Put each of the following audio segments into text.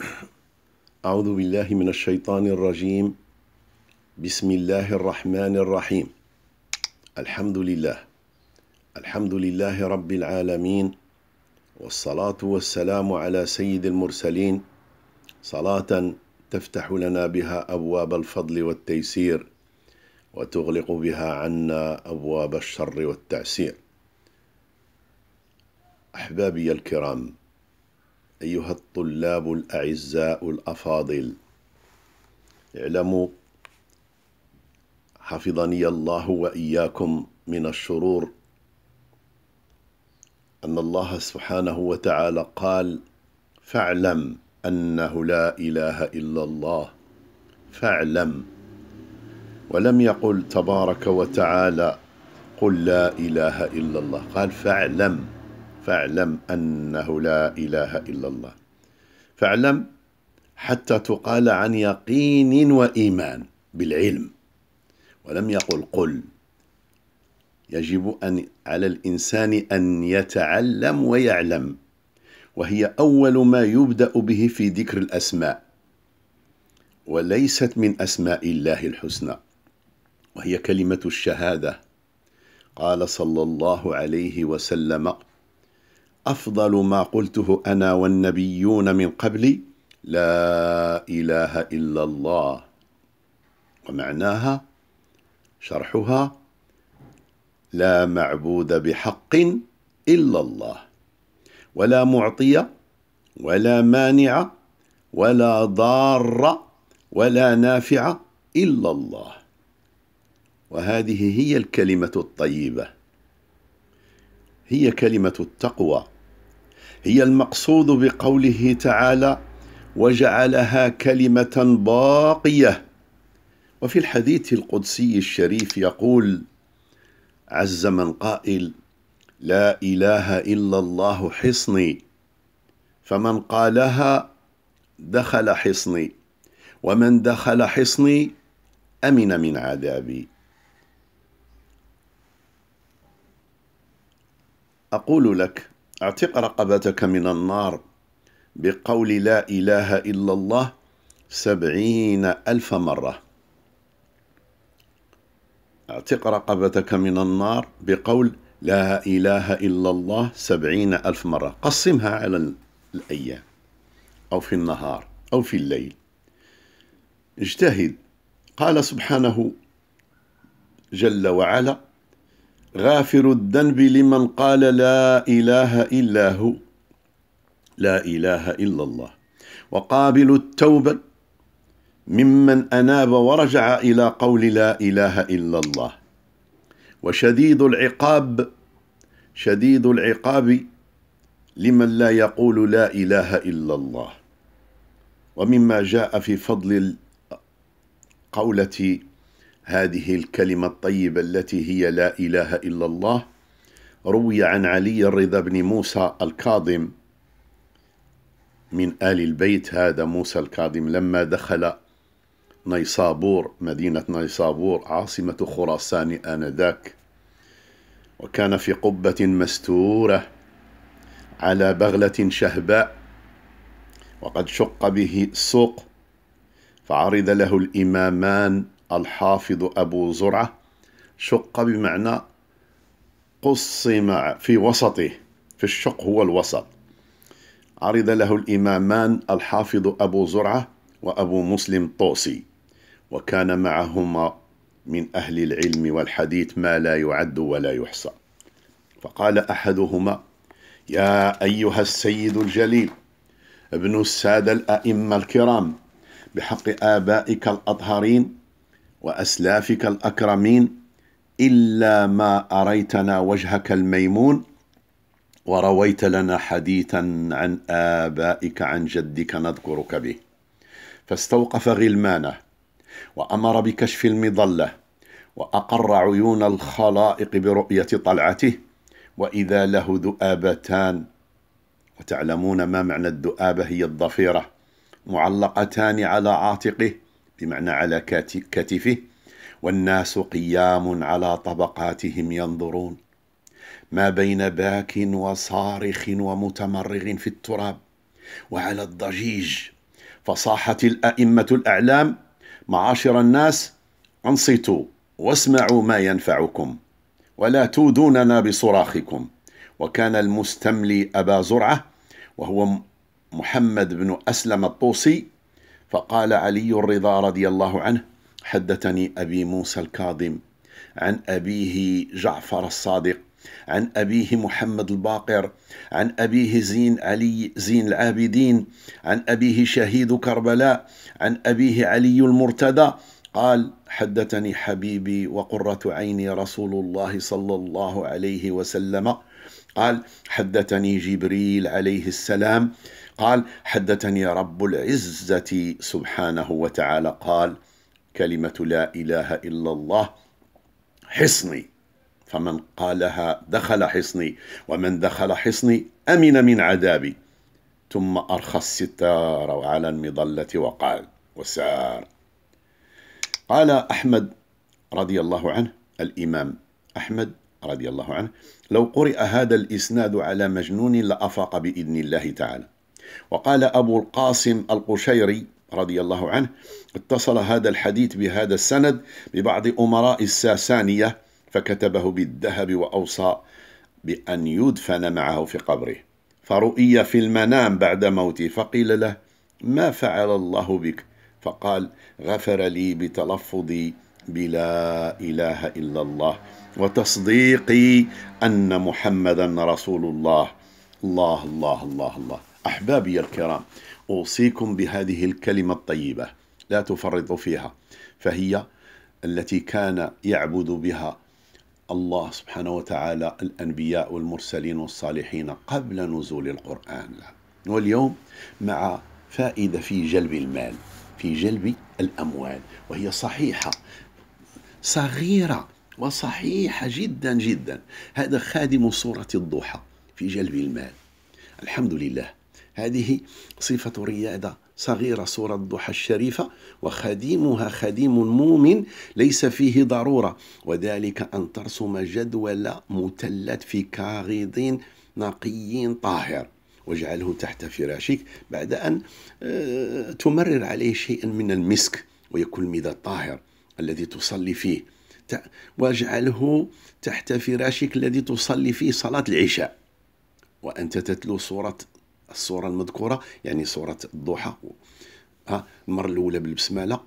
أعوذ بالله من الشيطان الرجيم بسم الله الرحمن الرحيم الحمد لله الحمد لله رب العالمين والصلاة والسلام على سيد المرسلين صلاة تفتح لنا بها أبواب الفضل والتيسير وتغلق بها عنا أبواب الشر والتعسير أحبابي الكرام أيها الطلاب الأعزاء الأفاضل اعلموا حفظني الله وإياكم من الشرور أن الله سبحانه وتعالى قال فاعلم أنه لا إله إلا الله فاعلم ولم يقل تبارك وتعالى قل لا إله إلا الله قال فاعلم فاعلم أنه لا إله إلا الله فاعلم حتى تقال عن يقين وإيمان بالعلم ولم يقل قل يجب أن على الإنسان أن يتعلم ويعلم وهي أول ما يبدأ به في ذكر الأسماء وليست من أسماء الله الحسنى وهي كلمة الشهادة قال صلى الله عليه وسلم أفضل ما قلته أنا والنبيون من قبلي لا إله إلا الله ومعناها شرحها لا معبود بحق إلا الله ولا معطي ولا مانع ولا ضار ولا نافع إلا الله وهذه هي الكلمة الطيبة هي كلمة التقوى هي المقصود بقوله تعالى وجعلها كلمة باقية وفي الحديث القدسي الشريف يقول عز من قائل لا إله إلا الله حصني فمن قالها دخل حصني ومن دخل حصني أمن من عذابي أقول لك اعتق رقبتك من النار بقول لا إله إلا الله سبعين ألف مرة اعتق رقبتك من النار بقول لا إله إلا الله سبعين ألف مرة قسمها على الأيام أو في النهار أو في الليل اجتهد قال سبحانه جل وعلا غافر الذنب لمن قال لا إله إلا هو لا إله إلا الله وقابل التوبة ممن أناب ورجع إلى قول لا إله إلا الله وشديد العقاب شديد العقاب لمن لا يقول لا إله إلا الله ومما جاء في فضل قولتي هذه الكلمة الطيبة التي هي لا إله إلا الله روي عن علي الرضا بن موسى الكاظم من آل البيت هذا موسى الكاظم لما دخل نيصابور مدينة نيصابور عاصمة خراسان آنذاك وكان في قبة مستورة على بغلة شهباء وقد شق به السوق فعرض له الإمامان الحافظ أبو زرعة شق بمعنى قصم في وسطه في الشق هو الوسط عرض له الإمامان الحافظ أبو زرعة وأبو مسلم الطوسي وكان معهما من أهل العلم والحديث ما لا يعد ولا يحصى فقال أحدهما يا أيها السيد الجليل ابن السادة الأئمة الكرام بحق آبائك الأطهرين وأسلافك الأكرمين إلا ما أريتنا وجهك الميمون ورويت لنا حديثا عن آبائك عن جدك نذكرك به فاستوقف غلمانه وأمر بكشف المظلة وأقر عيون الخلائق برؤية طلعته وإذا له ذؤابتان وتعلمون ما معنى الذؤابة هي الضفيرة معلقتان على عاتقه بمعنى على كتفه والناس قيام على طبقاتهم ينظرون ما بين باك وصارخ ومتمرغ في التراب وعلى الضجيج فصاحت الأئمة الأعلام معاشر الناس أنصتوا واسمعوا ما ينفعكم ولا تودوننا بصراخكم وكان المستملي أبا زرعة وهو محمد بن أسلم الطوسي فقال علي الرضا رضي الله عنه حدثني أبي موسى الكاظم عن أبيه جعفر الصادق عن أبيه محمد الباقر عن أبيه زين علي زين العابدين عن أبيه شهيد كربلاء عن أبيه علي المرتدى قال حدثني حبيبي وقرة عيني رسول الله صلى الله عليه وسلم قال حدثني جبريل عليه السلام قال حدثني رب العزة سبحانه وتعالى قال كلمة لا إله إلا الله حصني فمن قالها دخل حصني ومن دخل حصني أمن من عذابي ثم أرخى الستار على المظلة وقال وسار قال أحمد رضي الله عنه الإمام أحمد رضي الله عنه لو قرئ هذا الإسناد على مجنون لأفاق بإذن الله تعالى وقال أبو القاسم القشيري رضي الله عنه اتصل هذا الحديث بهذا السند ببعض أمراء الساسانية فكتبه بالذهب وأوصى بأن يدفن معه في قبره فرؤي في المنام بعد موته فقيل له ما فعل الله بك فقال غفر لي بتلفظي بلا إله إلا الله وتصديقي أن محمدا رسول الله الله الله الله الله, الله أحبابي الكرام أوصيكم بهذه الكلمة الطيبة لا تفرطوا فيها فهي التي كان يعبد بها الله سبحانه وتعالى الأنبياء والمرسلين والصالحين قبل نزول القرآن واليوم مع فائدة في جلب المال في جلب الأموال وهي صحيحة صغيرة وصحيحة جدا جدا هذا خادم سوره الضحى في جلب المال الحمد لله هذه صفة ريادة صغيرة سورة الضحى الشريفة وخديمها خديم مؤمن ليس فيه ضرورة وذلك أن ترسم جدول مثلث في كاغيض نقي طاهر واجعله تحت فراشك بعد أن آه، تمرر عليه شيئا من المسك ويكون المدى الطاهر الذي تصلي فيه واجعله تحت فراشك الذي تصلي فيه صلاة العشاء وأنت تتلو سورة الصورة المذكورة يعني صورة الضحى المرة الأولى بالبسملة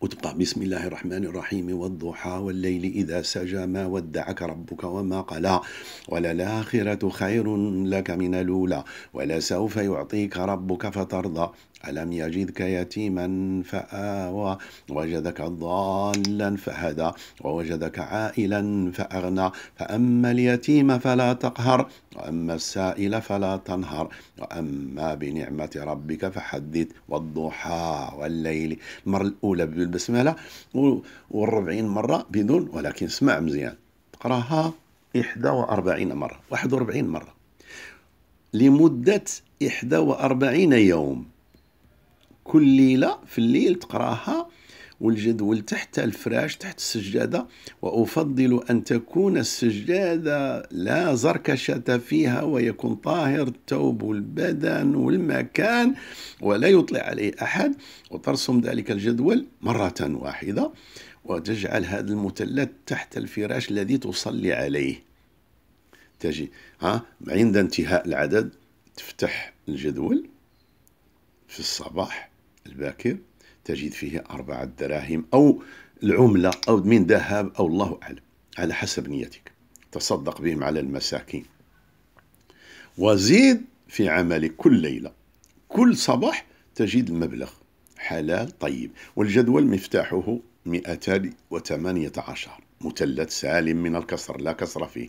وتبقى بسم الله الرحمن الرحيم والضحى والليل إذا سجى ما ودعك ربك وما قلى وللآخرة خير لك من الأولى ولسوف يعطيك ربك فترضى ألم يجدك يتيما فآوى وجدك ضالا فهدى ووجدك عائلا فأغنى فأما اليتيم فلا تقهر وأما السائل فلا تنهر وأما بنعمة ربك فحدث والضحى والليل مر الأولى البسمله و40 مره بدون ولكن اسمع مزيان اقراها 41 مره 41 مره لمده 41 يوم كل ليله في الليل تقراها والجدول تحت الفراش تحت السجادة وأفضل أن تكون السجادة لا زركشة فيها ويكون طاهر الثوب والبدن والمكان ولا يطلع عليه أحد وترسم ذلك الجدول مرة واحدة وتجعل هذا المثلث تحت الفراش الذي تصلي عليه تجي ها عند انتهاء العدد تفتح الجدول في الصباح الباكر تجد فيه أربعة دراهم أو العملة أو من ذهب أو الله أعلم على حسب نيتك تصدق بهم على المساكين وزيد في عملك كل ليلة كل صباح تجد المبلغ حلال طيب والجدول مفتاحه 218 مثلث سالم من الكسر لا كسر فيه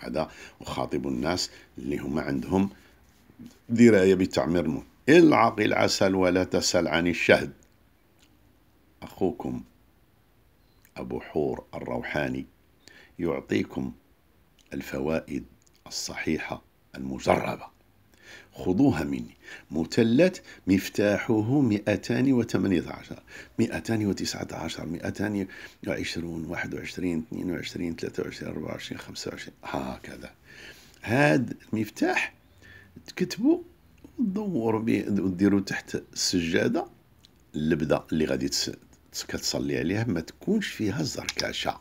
هذا وخاطب الناس اللي هما عندهم دراية بتعمير العقل العسل ولا تسال عن الشهد أخوكم أبو حور الروحاني يعطيكم الفوائد الصحيحة المجربة خذوها مني مثلث مفتاحه 218 219 220 21 22 23 24 25 هكذا هذا المفتاح تكتبوا وتدوروا به وديروا تحت السجاده اللبده اللي غادي كتصلي عليها ما تكونش فيها الزركاشة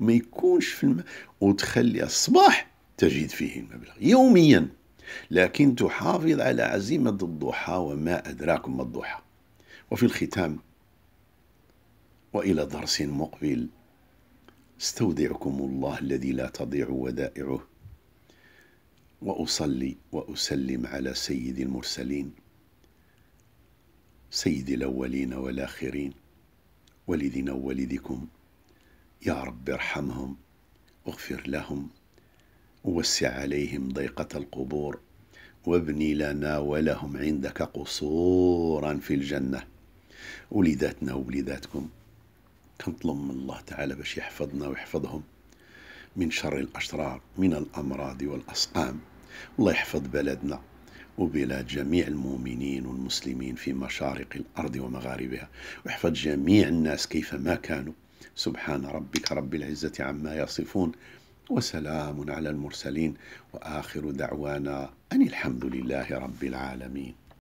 ما يكونش في الماء وتخلي الصباح تجد فيه المبلغ يوميا لكن تحافظ على عزيمة الضحى وما أدراكم ما الضحى وفي الختام وإلى درس مقبل استودعكم الله الذي لا تضيع ودائعه وأصلي وأسلم على سيد المرسلين سيد الأولين والآخرين والدنا ووالدكم يا رب ارحمهم واغفر لهم ووسع عليهم ضيقة القبور وابني لنا ولهم عندك قصورا في الجنة وليداتنا ووليداتكم كنطلب من الله تعالى باش يحفظنا ويحفظهم من شر الأشرار من الأمراض والأسقام الله يحفظ بلدنا وبلاد جميع المؤمنين والمسلمين في مشارق الأرض ومغاربها واحفظ جميع الناس كيفما كانوا سبحان ربك رب العزة عما يصفون وسلام على المرسلين وآخر دعوانا أن الحمد لله رب العالمين